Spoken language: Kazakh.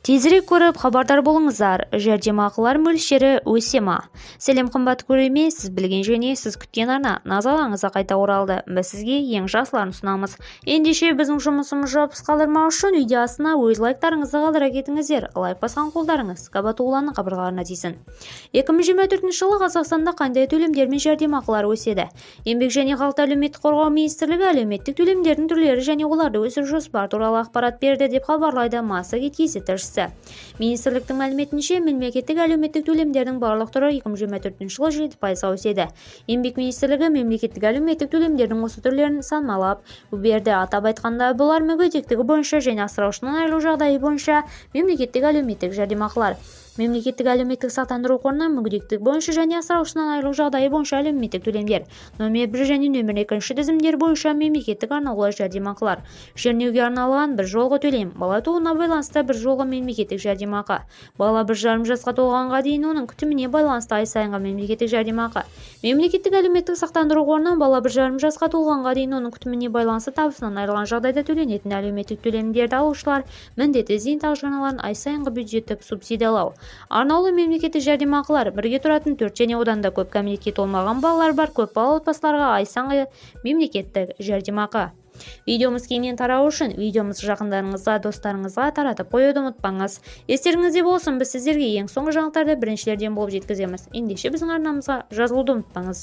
тезірек көріп хабардар болыңыздар жәрдемақылар мөлшері өсе ма сәлем қымбат көрермен сіз білген және сіз күткен арна назарларыңызға қайта оралды біз сізге ең жақсыларын ұсынамыз ендеше біздің жұмысымыз жапсыз қалдырмау үшін үйде астына өз лайктарыңызды қалдыра кетіңіздер лайк басқан қолдарыңыз габатулланың қабырғаларына тисін 2024 жылы қазақстанда қандай төлемдер мен жәрдемақылар өседі еңбек және халықты әлеуметтік қорғау министрлігі әлеуметтік төлемдердің түрлері және оларды өсіру жоспары туралы ақпарат берді деп хабарлайды маса кз тілшісі басшысы министрліктің мәліметінше мемлекеттік әлеуметтік төлемдердің барлық түрі 2024 жылы жеті пайызға өседі еңбек министрлігі мемлекеттік әлеуметтік төлемдердің осы түрлерін саналап берді атап айтқанда бұлар мүгедектігі бойынша және асыраушының айырылу жағдайы бойынша мемлекеттік әлеуметтік жәрдемақылар мемлекеттік әлеуметтік сақтандыру қорынан мүгедектік бойынша және асыраушысынан айырылу жағдайы бойынша әлеуметтік төлемдер нөмір бір және нөмір екінші тізімдер бойынша мемлекеттік арнаулы жәрдемақылар жерлеуге арналған бір жолғы төлем бала тууына байланысты бір жолғы мемлекеттік жәрдемақы бала бір жарым жасқа толғанға дейін оның күтіміне байланысты ай сайынғы мемлекеттік жәрдемақы мемлекеттік әлеуметтік сақтандыру қорынан бала бір жарым жасқа толғанға дейін оның күтіміне байланысты табысынан айырылған жағдайда төленетін әлеуметтік төлемдерді алушылар міндетті зейнетақы жарналарын ай сайынғы бюджеттік субсидиялау арнаулы мемлекеттік жәрдемақылар бірге тұратын төрт және одан да көп кәмелетке толмаған балалар бар көпбалалы отбасыларға ай сайынғы мемлекеттік жәрдемақы видеомыз кеңінен тарау үшін видеомызды жақындарыңызға достарыңызға таратып қоюды ұмытпаңыз естеріңізде болсын біз сіздерге ең соңғы жаңалықтарды біріншілерден болып жеткіземіз ендеше біздің арнамызға жазылуды ұмытпаңыз